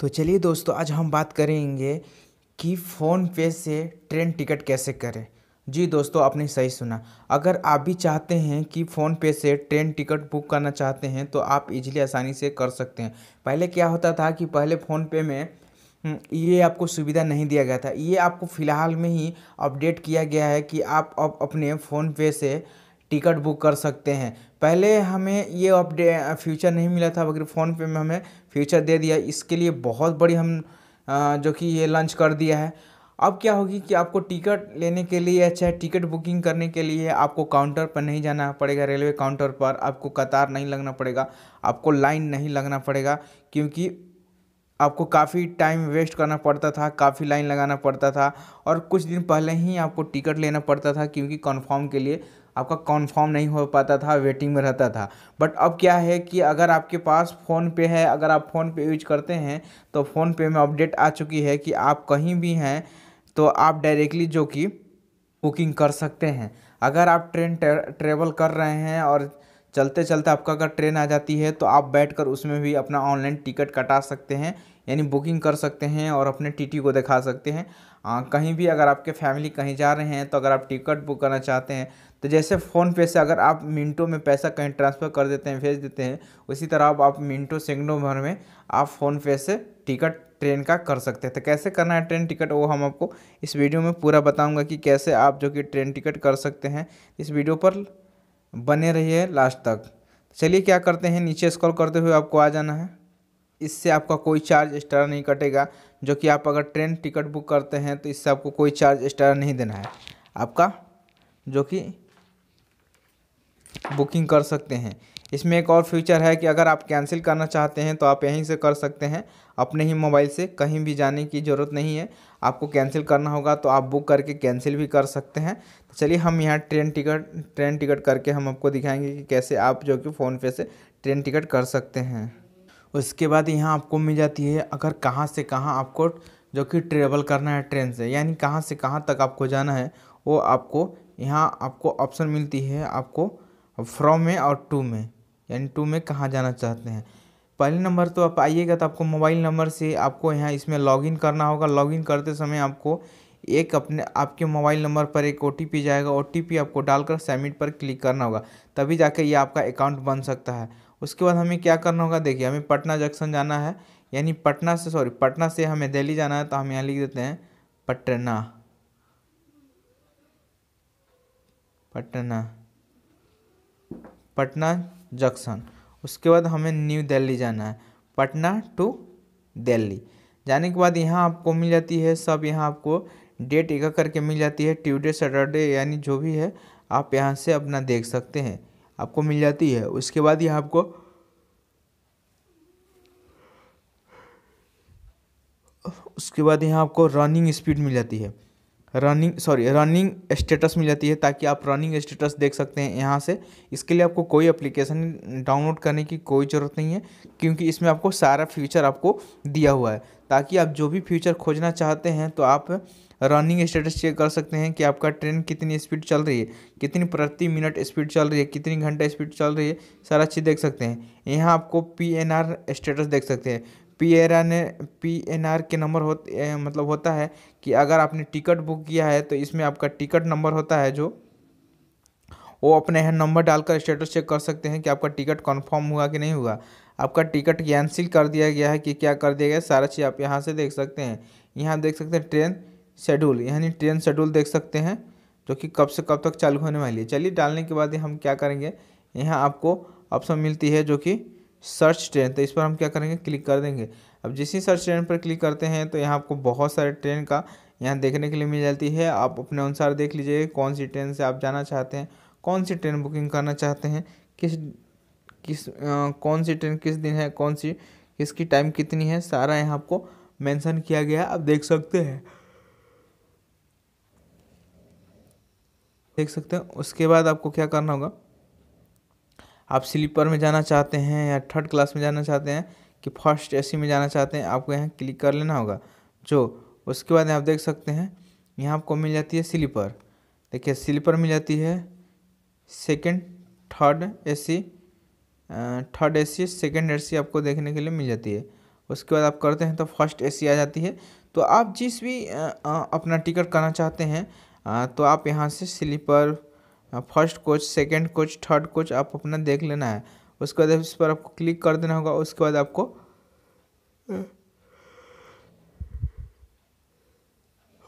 तो चलिए दोस्तों आज हम बात करेंगे कि फ़ोन पे से ट्रेन टिकट कैसे करें जी दोस्तों आपने सही सुना अगर आप भी चाहते हैं कि फ़ोन पे से ट्रेन टिकट बुक करना चाहते हैं तो आप इजीली आसानी से कर सकते हैं पहले क्या होता था कि पहले फ़ोन पे में हम्म, ये आपको सुविधा नहीं दिया गया था ये आपको फ़िलहाल में ही अपडेट किया गया है कि आप अब अपने फ़ोन पे से टिकट बुक कर सकते हैं पहले हमें ये अपडे फ्यूचर नहीं मिला था अगर फ़ोन पे में हमें फ्यूचर दे दिया इसके लिए बहुत बड़ी हम जो कि ये लॉन्च कर दिया है अब क्या होगी कि आपको टिकट लेने के लिए चाहे टिकट बुकिंग करने के लिए आपको काउंटर पर नहीं जाना पड़ेगा रेलवे काउंटर पर आपको कतार नहीं लगना पड़ेगा आपको लाइन नहीं लगना पड़ेगा क्योंकि आपको काफ़ी टाइम वेस्ट करना पड़ता था काफ़ी लाइन लगाना पड़ता था और कुछ दिन पहले ही आपको टिकट लेना पड़ता था क्योंकि कन्फर्म के लिए आपका कॉन्फर्म नहीं हो पाता था वेटिंग में रहता था बट अब क्या है कि अगर आपके पास फ़ोन पे है अगर आप फ़ोन पे यूज करते हैं तो फ़ोन पे में अपडेट आ चुकी है कि आप कहीं भी हैं तो आप डायरेक्टली जो कि बुकिंग कर सकते हैं अगर आप ट्रेन ट्रेवल कर रहे हैं और चलते चलते आपका अगर ट्रेन आ जाती है तो आप बैठकर उसमें भी अपना ऑनलाइन टिकट कटा सकते हैं यानी बुकिंग कर सकते हैं और अपने टीटी को दिखा सकते हैं आ, कहीं भी अगर आपके फैमिली कहीं जा रहे हैं तो अगर आप टिकट बुक करना चाहते हैं तो जैसे फ़ोनपे से अगर आप मिनटों में पैसा कहीं ट्रांसफ़र कर देते हैं भेज देते हैं उसी तरह अब आप मिनटों सेकंडों भर में आप फ़ोनपे से टिकट ट्रेन का कर सकते हैं तो कैसे करना है ट्रेन टिकट वो हम आपको इस वीडियो में पूरा बताऊंगा कि कैसे आप जो कि ट्रेन टिकट कर सकते हैं इस वीडियो पर बने रहिए लास्ट तक चलिए क्या करते हैं नीचे स्क्रॉल करते हुए आपको आ जाना है इससे आपका कोई चार्ज एक्स्ट्रा नहीं कटेगा जो कि आप अगर ट्रेन टिकट बुक करते हैं तो इससे आपको कोई चार्ज एक्स्ट्रा नहीं देना है आपका जो कि बुकिंग कर सकते हैं इसमें एक और फ्यूचर है कि अगर आप कैंसिल करना चाहते हैं तो आप यहीं से कर सकते हैं अपने ही मोबाइल से कहीं भी जाने की ज़रूरत नहीं है आपको कैंसिल करना होगा तो आप बुक करके कैंसिल भी कर सकते हैं तो चलिए हम यहाँ ट्रेन टिकट ट्रेन टिकट करके हम आपको दिखाएंगे कि कैसे आप जो कि फ़ोनपे से ट्रेन टिकट कर सकते हैं उसके बाद यहाँ आपको मिल जाती है अगर कहाँ से कहाँ आपको जो कि ट्रेवल करना है ट्रेन से यानी कहाँ से कहाँ तक आपको जाना है वो आपको यहाँ आपको ऑप्शन मिलती है आपको और फ्रॉम में और टू में यानी टू में कहाँ जाना चाहते हैं पहले नंबर तो आप आइएगा तो आपको मोबाइल नंबर से आपको यहाँ इसमें लॉगिन करना होगा लॉगिन करते समय आपको एक अपने आपके मोबाइल नंबर पर एक ओ जाएगा ओ आपको डालकर सबमिट पर क्लिक करना होगा तभी जाके ये आपका अकाउंट बन सकता है उसके बाद हमें क्या करना होगा देखिए हमें पटना जंक्शन जाना है यानी पटना से सॉरी पटना से हमें दिल्ली जाना है तो हम यहाँ लिख देते हैं पटना पटना पटना जंक्शन उसके बाद हमें न्यू दिल्ली जाना है पटना टू दिल्ली जाने के बाद यहाँ आपको मिल जाती है सब यहाँ आपको डेट एक करके मिल जाती है ट्यूडे सैटरडे यानी जो भी है आप यहाँ से अपना देख सकते हैं आपको मिल जाती है उसके बाद यहाँ आपको उसके बाद यहाँ आपको रनिंग स्पीड मिल जाती है रनिंग सॉरी रनिंग स्टेटस मिल जाती है ताकि आप रनिंग स्टेटस देख सकते हैं यहाँ से इसके लिए आपको कोई एप्लीकेशन डाउनलोड करने की कोई ज़रूरत नहीं है क्योंकि इसमें आपको सारा फ्यूचर आपको दिया हुआ है ताकि आप जो भी फ्यूचर खोजना चाहते हैं तो आप रनिंग स्टेटस चेक कर सकते हैं कि आपका ट्रेन कितनी स्पीड चल रही है कितनी प्रति मिनट स्पीड चल रही है कितनी घंटा स्पीड चल रही है सारा चीज़ देख सकते हैं यहाँ आपको पी एन आर स्टेटस देख सकते हैं P N P N R के नंबर होते मतलब होता है कि अगर आपने टिकट बुक किया है तो इसमें आपका टिकट नंबर होता है जो वो अपने यहाँ नंबर डालकर स्टेटस चेक कर सकते हैं कि आपका टिकट कंफर्म हुआ कि नहीं हुआ आपका टिकट कैंसिल कर दिया गया है कि क्या कर दिया गया सारा चीज़ आप यहाँ से देख सकते हैं यहाँ देख सकते हैं ट्रेन शेड्यूल यानी ट्रेन शेड्यूल देख सकते हैं जो कि कब से कब तक चालू होने वाली है चलिए डालने के बाद हम क्या करेंगे यहाँ आपको ऑप्शन मिलती है जो कि सर्च ट्रेन तो इस पर हम क्या करेंगे क्लिक कर देंगे अब जिस ही सर्च ट्रेन पर क्लिक करते हैं तो यहाँ आपको बहुत सारे ट्रेन का यहाँ देखने के लिए मिल जाती है आप अपने अनुसार देख लीजिए कौन सी ट्रेन से आप जाना चाहते हैं कौन सी ट्रेन बुकिंग करना चाहते हैं किस किस आ, कौन सी ट्रेन किस दिन है कौन सी किसकी टाइम कितनी है सारा यहाँ आपको मेंशन किया गया आप देख सकते हैं देख सकते हैं उसके बाद आपको क्या करना होगा आप स्लीपर में जाना चाहते हैं या थर्ड क्लास में जाना चाहते हैं कि फर्स्ट एसी में जाना चाहते हैं आपको यहाँ क्लिक कर लेना होगा जो उसके बाद आप देख सकते हैं यहाँ आपको मिल जाती है स्लीपर देखिए स्लीपर मिल जाती है second third A third A C second A आपको देखने के लिए मिल जाती है उसके बाद आप करते हैं तो फर्स्ट ए आ जाती है तो आप जिस भी अपना टिकट करना चाहते हैं तो आप यहाँ से sleeper first coach second coach third coach आप अपना देख लेना है उसके बाद इस पर आपको क्लिक कर देना होगा उसके बाद आपको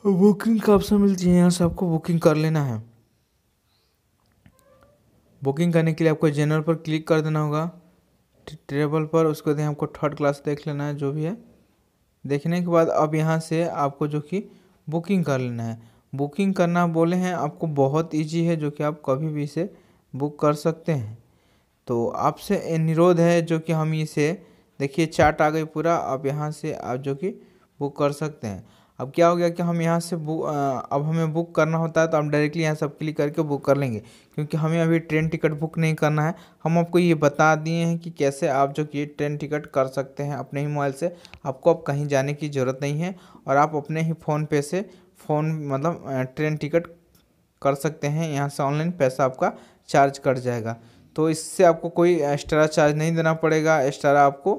बुकिंग का ऑप्शन मिलती है यहाँ से आपको बुकिंग कर लेना है बुकिंग करने के लिए आपको जनरल पर क्लिक कर देना होगा ट्रेवल पर उसके बाद आपको थर्ड क्लास देख लेना है जो भी है देखने के बाद अब यहाँ से आपको जो कि बुकिंग कर लेना है बुकिंग करना बोले हैं आपको बहुत ईजी है जो कि आप कभी भी इसे बुक कर सकते हैं तो आपसे निरोध है जो कि हम इसे देखिए चार्ट आ गई पूरा आप यहाँ से आप जो कि बुक कर सकते हैं अब क्या हो गया कि हम यहाँ से बुक अब हमें बुक करना होता है तो हम डायरेक्टली यहाँ सब क्लिक करके बुक कर लेंगे क्योंकि हमें अभी ट्रेन टिकट बुक नहीं करना है हम आपको ये बता दिए हैं कि कैसे आप जो कि ट्रेन टिकट कर सकते हैं अपने ही मोबाइल से आपको अब कहीं जाने की ज़रूरत नहीं है और आप अपने ही फ़ोन पे से फ़ोन मतलब ट्रेन टिकट कर सकते हैं यहाँ से ऑनलाइन पैसा आपका चार्ज कट जाएगा तो इससे आपको कोई एक्स्ट्रा चार्ज नहीं देना पड़ेगा एक्स्ट्रा आपको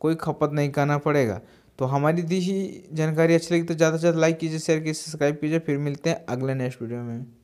कोई खपत नहीं करना पड़ेगा तो हमारी दी ही जानकारी अच्छी लगी तो ज़्यादा से ज़्यादा लाइक कीजिए शेयर कीजिए सब्सक्राइब कीजिए फिर मिलते हैं अगले नेक्स्ट वीडियो में